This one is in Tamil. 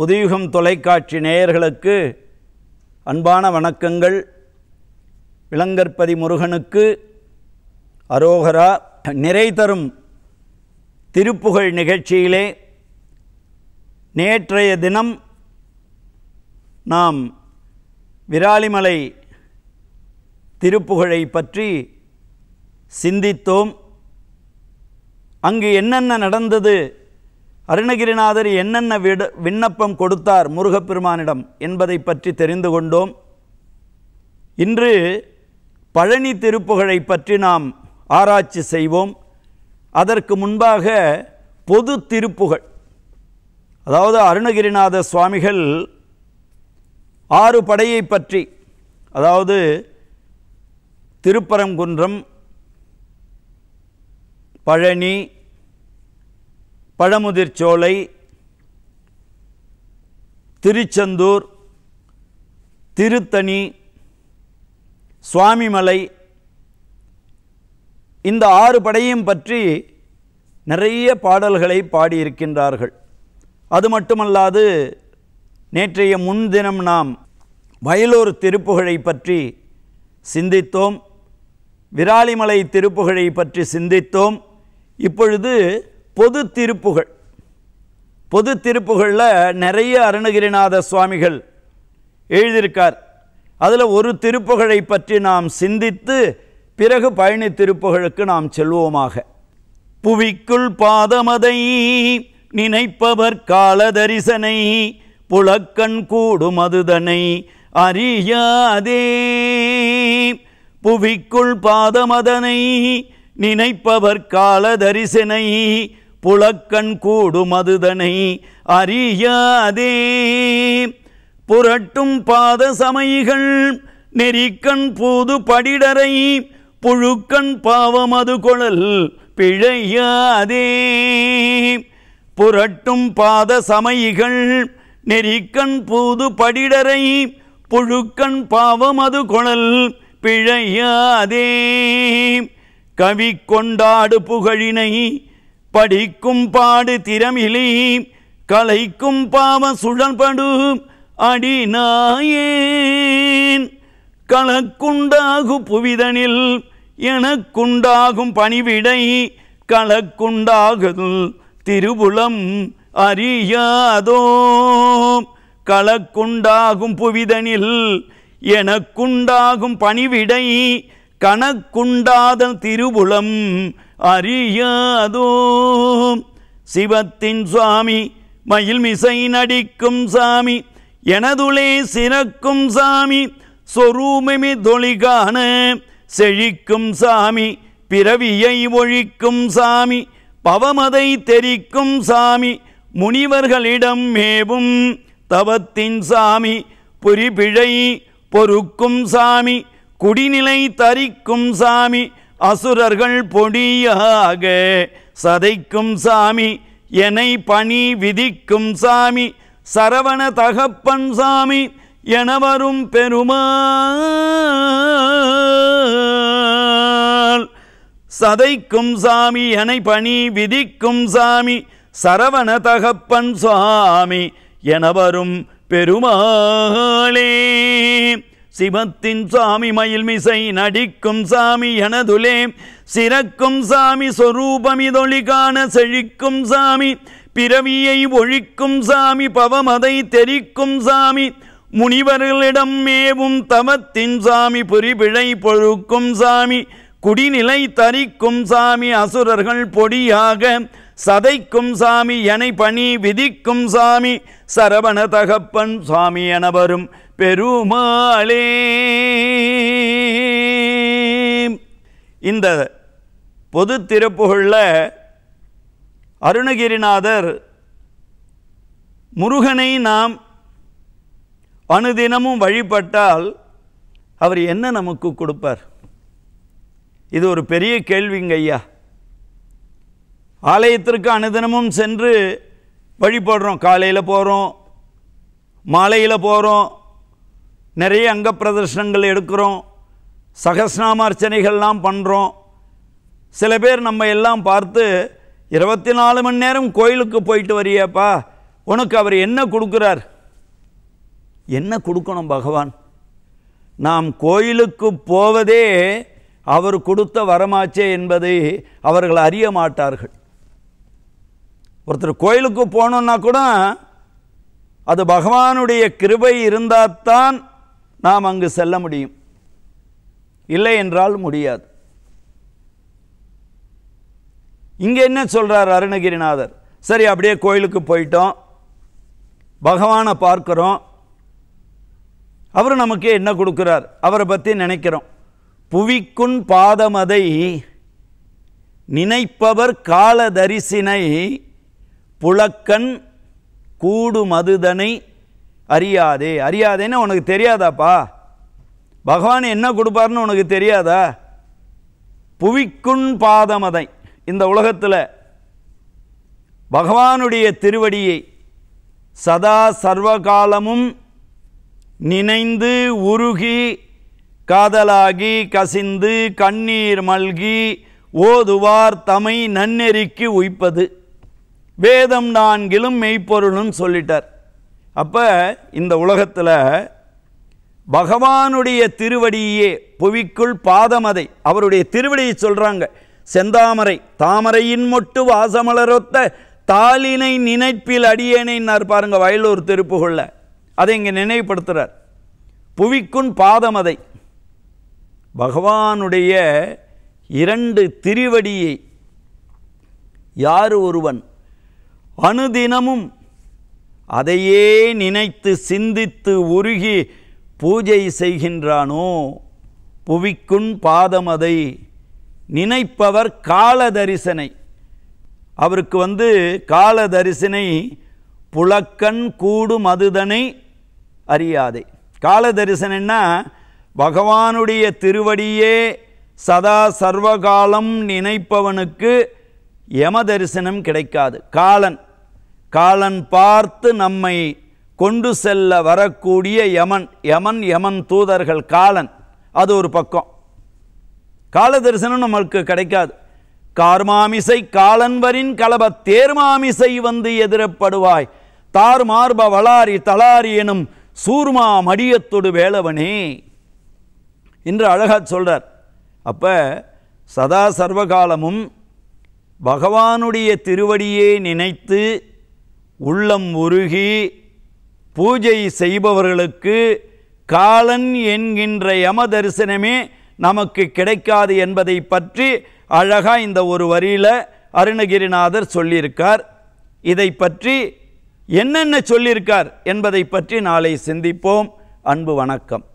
புதியுகம் தொலைக்காட்சி நேயர்களுக்கு அன்பான வணக்கங்கள் விளங்கற்பதி முருகனுக்கு அரோகரா நிறை தரும் திருப்புகழ் நிகழ்ச்சியிலே நேற்றைய தினம் நாம் விராலிமலை திருப்புகழை பற்றி சிந்தித்தோம் அங்கு என்னென்ன நடந்தது அருணகிரிநாதர் என்னென்ன விட விண்ணப்பம் கொடுத்தார் முருகப்பெருமானிடம் என்பதை பற்றி தெரிந்து கொண்டோம் இன்று பழனி திருப்புகழை பற்றி நாம் ஆராய்ச்சி செய்வோம் அதற்கு முன்பாக பொது திருப்புகழ் அதாவது அருணகிரிநாத சுவாமிகள் ஆறு படையை பற்றி அதாவது திருப்பரங்குன்றம் பழனி பழமுதிர்ச்சோலை திருச்செந்தூர் திருத்தணி சுவாமிமலை இந்த ஆறு படையும் பற்றி நிறைய பாடல்களை பாடியிருக்கின்றார்கள் அது மட்டுமல்லாது நேற்றைய முன்தினம் நாம் வயலூர் திருப்புகழை பற்றி சிந்தித்தோம் விராலிமலை திருப்புகழை பற்றி சிந்தித்தோம் இப்பொழுது பொது திருப்புகள் பொது திருப்புகளில் நிறைய அருணகிரிநாத சுவாமிகள் எழுதியிருக்கார் அதில் ஒரு திருப்புகளை பற்றி நாம் சிந்தித்து பிறகு பயணி திருப்புகளுக்கு நாம் செல்வோமாக புவிக்குள் பாதமதை நினைப்பவர் காலதரிசனை புலக்கண் கூடும் அதுதனை அறியாதே புவிக்குள் பாதமதனை நினைப்பவர் காலதரிசனை புலக்கண் கூடுமதுதனை அதுதனை அறியாதே புரட்டும் பாத சமைகள் நெறிக்கண் பூது படிடரை புழுக்கண் பாவம் அது கொழல் பிழையாதே புரட்டும் பாத சமைகள் நெறிக்கண் பூது படிடரை புழுக்கண் பாவம் அது கொழல் பிழையாதே கவி கொண்டாடு புகழினை படிக்கும் பாடு திறமிலி கலைக்கும் பாவ சுழல்படும் அடிநாயேன் களக்குண்டாகு புவிதனில் எனக்குண்டாகும் பணிவிடை களக்குண்டாகுதல் திருபுலம் அறியாதோ களக்குண்டாகும் புவிதனில் எனக்குண்டாகும் பணிவிடை கணக்குண்டாதல் திருபுலம் அறியாதோம் சிவத்தின் சுவாமி மயில்மிசை நடிக்கும் சாமி எனதுளே சிறக்கும் சாமி சொரூமமி தொழிகான செழிக்கும் சாமி பிறவியை ஒழிக்கும் சாமி பவமதை தெரிக்கும் சாமி முனிவர்களிடம் மேவும் தவத்தின் சாமி புரிபிழை பொறுக்கும் சாமி குடிநிலை தரிக்கும் சாமி அசுரர்கள் பொடியாக சதைக்கும் சாமி எனை பணி விதிக்கும் சாமி சரவண தகப்பன் சாமி எனவரும் பெருமாள் சதைக்கும் சாமி என பணி விதிக்கும் சாமி சரவண தகப்பன் சுவாமி எனவரும் பெருமாளே சிவத்தின் சாமி மயில்மிசை நடிக்கும் சாமி எனதுலே சிறக்கும் சாமி சொரூபமிதொளி காண செழிக்கும் சாமி பிறவியை ஒழிக்கும் சாமி பவமதை தெரிக்கும் சாமி முனிவர்களிடம் மேவும் தவத்தின் சாமி புரிபிழை பொழுக்கும் சாமி குடிநிலை தரிக்கும் சாமி அசுரர்கள் பொடியாக சதைக்கும் சாமி எனை பணி விதிக்கும் சாமி சரவண தகப்பன் சாமி என வரும் பெருமாளே இந்த பொது திறப்புகளில் அருணகிரிநாதர் முருகனை நாம் அனுதினமும் வழிபட்டால் அவர் என்ன நமக்கு கொடுப்பார் இது ஒரு பெரிய கேள்விங்க ஐயா ஆலயத்திற்கு அனுதினமும் சென்று வழிபடுறோம் காலையில் போகிறோம் மாலையில் போகிறோம் நிறைய அங்க பிரதர்ஷனங்கள் எடுக்கிறோம் சகஸ்நாம பண்ணுறோம் சில பேர் நம்ம எல்லாம் பார்த்து இருபத்தி நாலு மணி நேரம் கோயிலுக்கு போயிட்டு வரியாப்பா உனக்கு அவர் என்ன கொடுக்குறார் என்ன கொடுக்கணும் பகவான் நாம் கோயிலுக்கு போவதே அவர் கொடுத்த வரமாச்சே என்பதை அவர்கள் அறிய மாட்டார்கள் ஒருத்தர் கோயிலுக்கு போகணுன்னா கூட அது பகவானுடைய கிருபை இருந்தால் தான் நாம் அங்கு செல்ல முடியும் இல்லை என்றால் முடியாது இங்கே என்ன சொல்கிறார் அருணகிரிநாதர் சரி அப்படியே கோயிலுக்கு போயிட்டோம் பகவானை பார்க்குறோம் அவர் நமக்கு என்ன கொடுக்குறார் அவரை பற்றி நினைக்கிறோம் புவிக்குன் பாதமதை நினைப்பவர் காலதரிசினை புழக்கன் கூடு மதுதனை அறியாதே அறியாதேன்னு உனக்கு தெரியாதாப்பா பகவான் என்ன கொடுப்பார்னு உனக்கு தெரியாதா புவிக்குண் பாதமதை இந்த உலகத்தில் பகவானுடைய திருவடியை சதா சர்வகாலமும் நினைந்து உருகி காதலாகி கசிந்து கண்ணீர் மல்கி ஓதுவார் தமை நன்னெறிக்கு உய்ப்பது வேதம் நான்கிலும் மெய்ப்பொருளும் சொல்லிட்டார் அப்போ இந்த உலகத்தில் பகவானுடைய திருவடியே புவிக்குள் பாதமதை அவருடைய திருவடியை சொல்கிறாங்க செந்தாமரை தாமரையின் மொட்டு வாசமலரொத்த தாளினை நினைப்பில் அடியேனைன்னார் பாருங்க வயலூர் திருப்புகொள்ள அதை இங்கே நினைவுபடுத்துகிறார் புவிக்குண் பாதமதை பகவானுடைய இரண்டு திருவடியை யார் ஒருவன் அனுதினமும் அதையே நினைத்து சிந்தித்து உருகி பூஜை செய்கின்றானோ புவிக்குண் பாதமதை நினைப்பவர் கால தரிசனை அவருக்கு வந்து கால தரிசனை புலக்கண் கூடும் அதுதனை அறியாதே கால தரிசனம்னா பகவானுடைய திருவடியே சதா சர்வகாலம் நினைப்பவனுக்கு யம தரிசனம் கிடைக்காது காலன் காலன் பார்த்து நம்மை கொண்டு செல்ல வரக்கூடிய யமன் யமன் யமன் தூதர்கள் காலன் அது ஒரு பக்கம் கால தரிசனம் நம்மளுக்கு கிடைக்காது கார்மாமிசை காலன்வரின் கலப தேர்மாமிசை வந்து எதிரப்படுவாய் தார் மார்ப வளாரி தளாரி எனும் சூர்மா மடியத்தொடு வேளவனே என்று அழகா சொல்கிறார் அப்ப சதா சர்வகாலமும் பகவானுடைய திருவடியை நினைத்து உள்ளம் உருகி பூஜை செய்பவர்களுக்கு காலன் என்கின்ற யம தரிசனமே நமக்கு கிடைக்காது என்பதை பற்றி அழகாக இந்த ஒரு வரியில் அருணகிரிநாதர் சொல்லியிருக்கார் இதை பற்றி என்னென்ன சொல்லியிருக்கார் என்பதை பற்றி நாளை சிந்திப்போம் அன்பு வணக்கம்